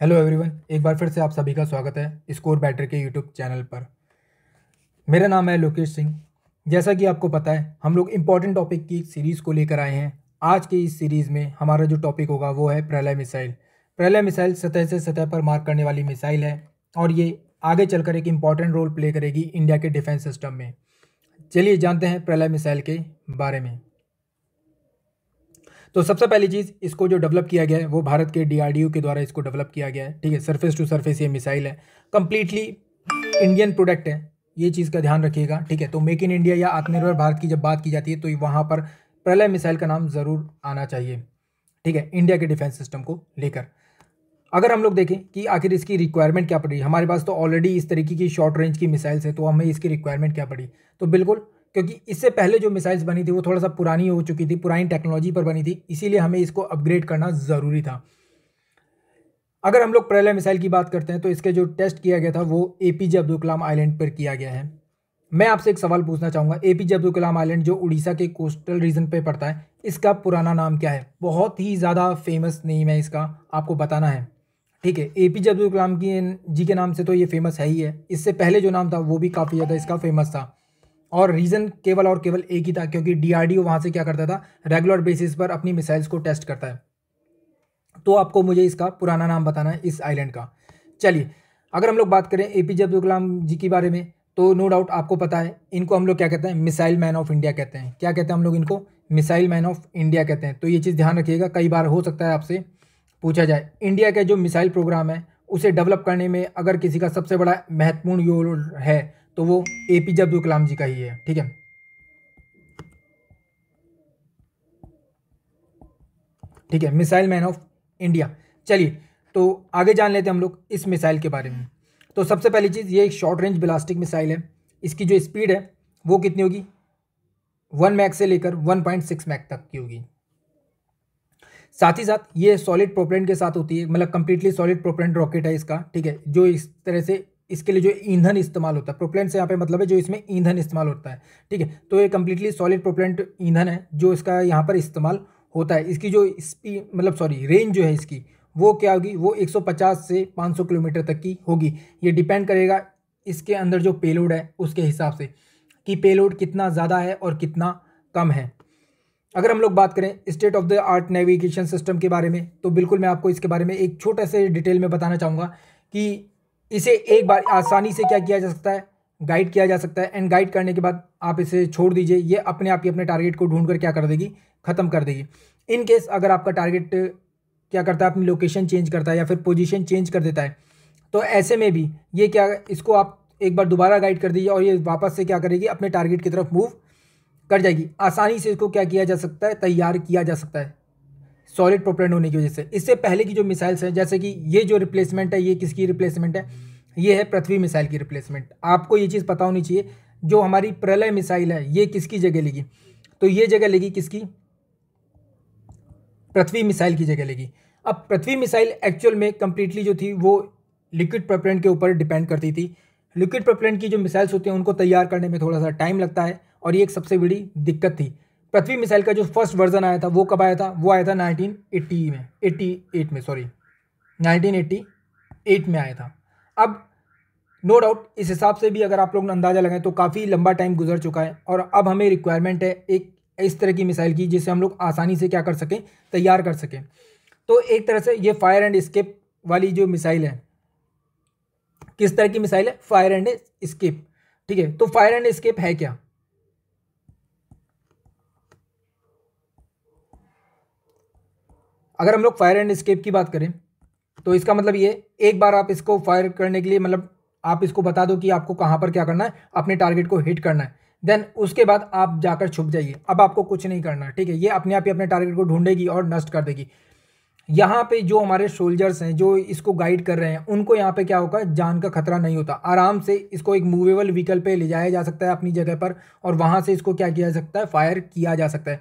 hello everyone एक बार फिर से आप सभी का स्वागत है स्कोर बैटर के यूट्यूब चैनल पर मेरा नाम है लोकेश सिंह जैसा कि आपको पता है हम लोग इम्पॉर्टेंट टॉपिक की सीरीज़ को लेकर आए हैं आज के इस सीरीज़ में हमारा जो टॉपिक होगा वो है प्रलय मिसाइल प्रलय मिसाइल सतह से सतह पर मार करने वाली मिसाइल है और ये आगे चलकर एक इम्पॉर्टेंट रोल प्ले करेगी इंडिया के डिफेंस सिस्टम में चलिए जानते हैं प्रलय मिसाइल के बारे में तो सबसे पहली चीज़ इसको जो डेवलप किया गया है वो भारत के डीआरडीओ के द्वारा इसको डेवलप किया गया है ठीक है सरफेस टू सरफेस ये मिसाइल है कम्प्लीटली इंडियन प्रोडक्ट है ये चीज़ का ध्यान रखिएगा ठीक है तो मेक इन इंडिया या आत्मनिर्भर भारत की जब बात की जाती है तो वहाँ पर प्रलय मिसाइल का नाम ज़रूर आना चाहिए ठीक है इंडिया के डिफेंस सिस्टम को लेकर अगर हम लोग देखें कि आखिर इसकी रिक्वायरमेंट क्या पड़ी हमारे पास तो ऑलरेडी इस तरीके की शॉर्ट रेंज की मिसाइल्स है तो हमें इसकी रिक्वायरमेंट क्या पड़ी तो बिल्कुल क्योंकि इससे पहले जो मिसाइल्स बनी थी वो थोड़ा सा पुरानी हो चुकी थी पुरानी टेक्नोलॉजी पर बनी थी इसीलिए हमें इसको अपग्रेड करना ज़रूरी था अगर हम लोग प्रलय मिसाइल की बात करते हैं तो इसके जो टेस्ट किया गया था वो A P J Abdul Kalam island पर किया गया है मैं आपसे एक सवाल पूछना चाहूँगा A P J Abdul Kalam island जो उड़ीसा के कोस्टल रीजन पर पड़ता है इसका पुराना नाम क्या है बहुत ही ज़्यादा फेमस नेम है इसका आपको बताना है ठीक है ए पी जे अब्दुल कलाम की जी के नाम से तो ये फेमस है ही है इससे पहले जो नाम था वो भी काफ़ी ज़्यादा इसका फेमस था और रीज़न केवल और केवल एक ही था क्योंकि डीआरडीओ वहाँ से क्या करता था रेगुलर बेसिस पर अपनी मिसाइल्स को टेस्ट करता है तो आपको मुझे इसका पुराना नाम बताना है इस आइलैंड का चलिए अगर हम लोग बात करें ए पी जे अब्दुल कलाम जी के बारे में तो नो डाउट आपको पता है इनको हम लोग क्या कहते हैं मिसाइल मैन ऑफ इंडिया कहते हैं क्या कहते हैं हम लोग इनको मिसाइल मैन ऑफ इंडिया कहते हैं तो ये चीज़ ध्यान रखिएगा कई बार हो सकता है आपसे पूछा जाए इंडिया का जो मिसाइल प्रोग्राम है उसे डेवलप करने में अगर किसी का सबसे बड़ा महत्वपूर्ण योग है तो वो ए पी जे अब्दुल कलाम जी का ही है ठीक है ठीक है मिसाइल मैन ऑफ इंडिया चलिए तो आगे जान लेते हैं हम लोग इस मिसाइल के बारे में तो सबसे पहली चीज़ ये एक शॉर्ट रेंज ब्लास्टिक मिसाइल है इसकी जो स्पीड है वो कितनी होगी वन मैक से लेकर वन पॉइंट सिक्स मैक तक की होगी साथ ही साथ ये सॉलिड प्रोपेलेंट के साथ होती है मतलब कंप्लीटली सॉलिड प्रोपेलेंट रॉकेट है इसका ठीक है जो इस तरह से इसके लिए जो ईंधन इस्तेमाल होता है प्रोपलेंट से यहाँ पे मतलब है जो इसमें ईंधन इस्तेमाल होता है ठीक है तो ये कम्प्लीटली सॉलिड प्रोपलेंट ईंधन है जो इसका यहाँ पर इस्तेमाल होता है इसकी जो स्पी मतलब सॉरी रेंज जो है इसकी वो क्या होगी वो 150 से 500 किलोमीटर तक की होगी ये डिपेंड करेगा इसके अंदर जो पेलोड है उसके हिसाब से कि पेलोड कितना ज़्यादा है और कितना कम है अगर हम लोग बात करें state of the art navigation system के बारे में तो बिल्कुल मैं आपको इसके बारे में एक छोटा से डिटेल में बताना चाहूँगा कि इसे एक बार आसानी से क्या किया जा सकता है गाइड किया जा सकता है एंड गाइड करने के बाद आप इसे छोड़ दीजिए ये अपने आप ही अपने टारगेट को ढूंढ कर क्या कर देगी ख़त्म कर देगी इन केस अगर आपका टारगेट क्या करता है अपनी लोकेशन चेंज करता है या फिर पोजीशन चेंज कर देता है तो ऐसे में भी ये क्या इसको आप एक बार दोबारा गाइड कर दीजिए और ये वापस से क्या करेगी अपने टारगेट की तरफ मूव कर जाएगी आसानी से इसको क्या किया जा सकता है तैयार किया जा सकता है सॉलिड प्रोपेलेंट होने की वजह से इससे पहले की जो मिसाइल्स हैं जैसे कि ये जो रिप्लेसमेंट है ये किसकी रिप्लेसमेंट है ये है पृथ्वी मिसाइल की रिप्लेसमेंट आपको ये चीज़ पता होनी चाहिए जो हमारी प्रलय मिसाइल है ये किसकी जगह लेगी तो ये जगह लेगी किसकी पृथ्वी मिसाइल की जगह लेगी अब पृथ्वी मिसाइल एक्चुअल में कंप्लीटली जो थी वो लिक्विड प्रोपेलेंट के ऊपर डिपेंड करती थी लिक्विड प्रोपेलेंट की जो मिसाइल्स होती हैं उनको तैयार करने में थोड़ा सा टाइम लगता है और ये एक सबसे बड़ी दिक्कत थी पृथ्वी मिसाइल का जो फर्स्ट वर्जन आया था वो कब आया था वो आया था नाइनटीन एट्टी में एट्टी एट में सॉरी एट्टी एट में आया था अब नो डाउट इस हिसाब से भी अगर आप लोग अंदाज़ा लगाएं तो काफ़ी लंबा टाइम गुजर चुका है और अब हमें रिक्वायरमेंट है एक इस तरह की मिसाइल की जिसे हम लोग आसानी से क्या कर सकें तैयार कर सकें तो एक तरह से ये फायर एंड स्केप वाली जो मिसाइल है किस तरह की मिसाइल है फायर एंड स्केप ठीक है तो फायर एंड स्केप है क्या अगर हम लोग फायर एंड स्केप की बात करें तो इसका मतलब ये एक बार आप इसको फायर करने के लिए मतलब आप इसको बता दो कि आपको कहाँ पर क्या करना है अपने टारगेट को हिट करना है देन उसके बाद आप जाकर छुप जाइए अब आपको कुछ नहीं करना ठीक है ये अपने आप ही अपने टारगेट को ढूंढेगी और नष्ट कर देगी यहाँ पे जो हमारे सोल्जर्स हैं जो इसको गाइड कर रहे हैं उनको यहाँ पे क्या होगा जान का खतरा नहीं होता आराम से इसको एक मूवेबल व्हीकल पे ले जाया जा सकता है अपनी जगह पर और वहाँ से इसको क्या किया जा सकता है फायर किया जा सकता है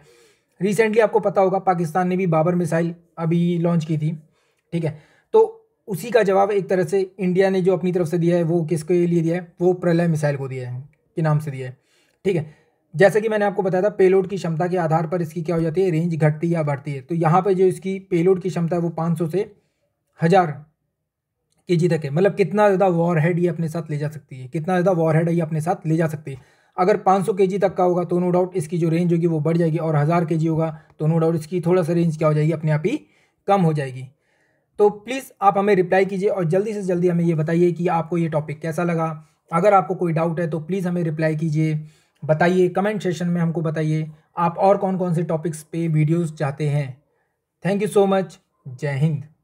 रिसेंटली आपको पता होगा पाकिस्तान ने भी बाबर मिसाइल अभी लॉन्च की थी ठीक है तो उसी का जवाब एक तरह से इंडिया ने जो अपनी तरफ से दिया है वो किसके लिए दिया है वो प्रलय मिसाइल को दिया है के नाम से दिया है ठीक है जैसे कि मैंने आपको बताया था पेलोड की क्षमता के आधार पर इसकी क्या हो जाती है रेंज घटती या बढ़ती है तो यहाँ पर जो इसकी पेलोड की क्षमता है वो पाँच से हज़ार के तक है मतलब कितना ज़्यादा वॉर हेड ये अपने साथ ले जा सकती है कितना ज़्यादा वॉर हेड ये अपने साथ ले जा सकती है अगर 500 जी तक का होगा तो नो डाउट इसकी जो रेंज होगी वो बढ़ जाएगी और हज़ार के होगा तो नो डाउट इसकी थोड़ा सा रेंज क्या हो जाएगी अपने आप ही कम हो जाएगी तो प्लीज़ आप हमें रिप्लाई कीजिए और जल्दी से जल्दी हमें ये बताइए कि आपको ये टॉपिक कैसा लगा अगर आपको कोई डाउट है तो प्लीज़ हमें रिप्लाई कीजिए बताइए कमेंट सेशन में हमको बताइए आप और कौन कौन से टॉपिक्स पे वीडियोस चाहते हैं थैंक यू सो मच जय हिंद